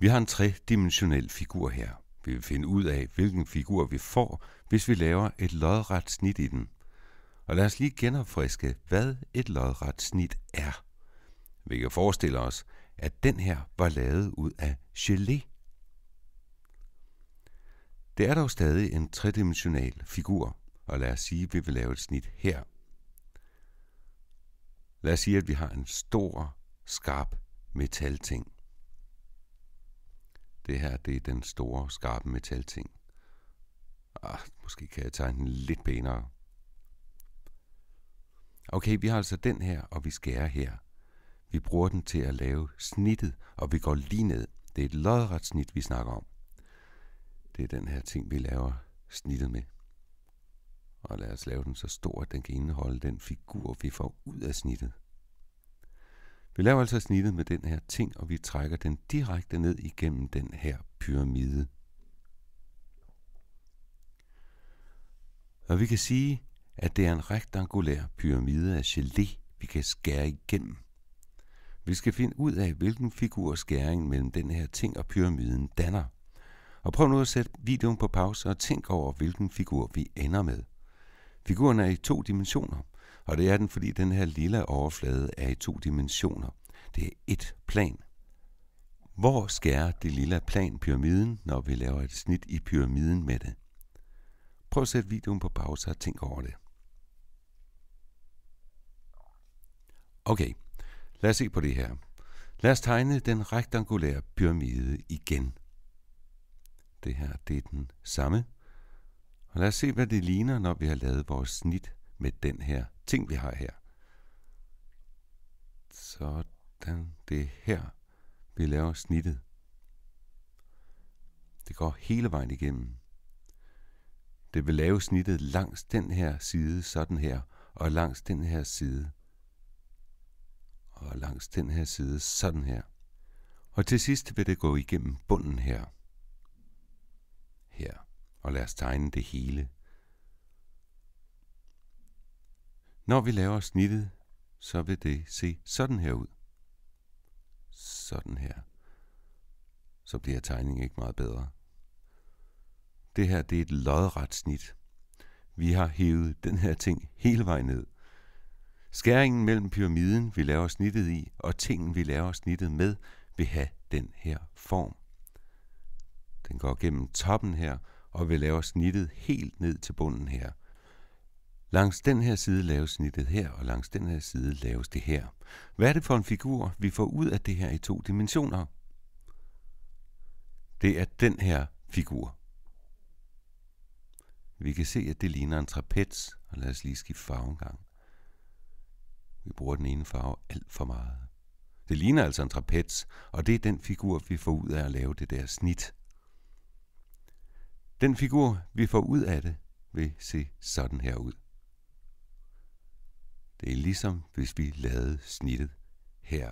Vi har en tredimensionel figur her. Vi vil finde ud af, hvilken figur vi får, hvis vi laver et lodret snit i den. Og lad os lige genopfriske, hvad et lodret snit er. Vi kan forestille os, at den her var lavet ud af gelé. Det er dog stadig en tredimensional figur, og lad os sige, at vi vil lave et snit her. Lad os sige, at vi har en stor, skarp metalting. Det her, det er den store, skarpe metalting. Ah, måske kan jeg tegne den lidt pænere. Okay, vi har altså den her, og vi skærer her. Vi bruger den til at lave snittet, og vi går lige ned. Det er et lodret snit, vi snakker om. Det er den her ting, vi laver snittet med. Og lad os lave den så stor, at den kan indeholde den figur, vi får ud af snittet. Vi laver altså snittet med den her ting, og vi trækker den direkte ned igennem den her pyramide. Og vi kan sige, at det er en rektangulær pyramide af gelé, vi kan skære igennem. Vi skal finde ud af, hvilken figur skæringen mellem den her ting og pyramiden danner. Og prøv nu at sætte videoen på pause og tænk over, hvilken figur vi ender med. Figuren er i to dimensioner. Og det er den, fordi den her lilla overflade er i to dimensioner. Det er et plan. Hvor skærer det lilla plan pyramiden, når vi laver et snit i pyramiden med det? Prøv at sætte videoen på pause og tænk over det. Okay, lad os se på det her. Lad os tegne den rektangulære pyramide igen. Det her, det er den samme. Og lad os se, hvad det ligner, når vi har lavet vores snit med den her ting, vi har her. Sådan, det er her, vi laver snittet. Det går hele vejen igennem. Det vil lave snittet langs den her side, sådan her, og langs den her side, og langs den her side, sådan her. Og til sidst vil det gå igennem bunden her. Her. Og lad os tegne det hele Når vi laver snittet, så vil det se sådan her ud. Sådan her. Så bliver tegningen ikke meget bedre. Det her, det er et lodret snit. Vi har hævet den her ting hele vejen ned. Skæringen mellem pyramiden, vi laver snittet i, og tingen, vi laver snittet med, vil have den her form. Den går gennem toppen her, og vi laver snittet helt ned til bunden her. Langs den her side laves snittet her, og langs den her side laves det her. Hvad er det for en figur, vi får ud af det her i to dimensioner? Det er den her figur. Vi kan se, at det ligner en trapez, og lad os lige skifte farve en gang. Vi bruger den ene farve alt for meget. Det ligner altså en trapez, og det er den figur, vi får ud af at lave det der snit. Den figur, vi får ud af det, vil se sådan her ud. Det er ligesom, hvis vi lavede snittet her.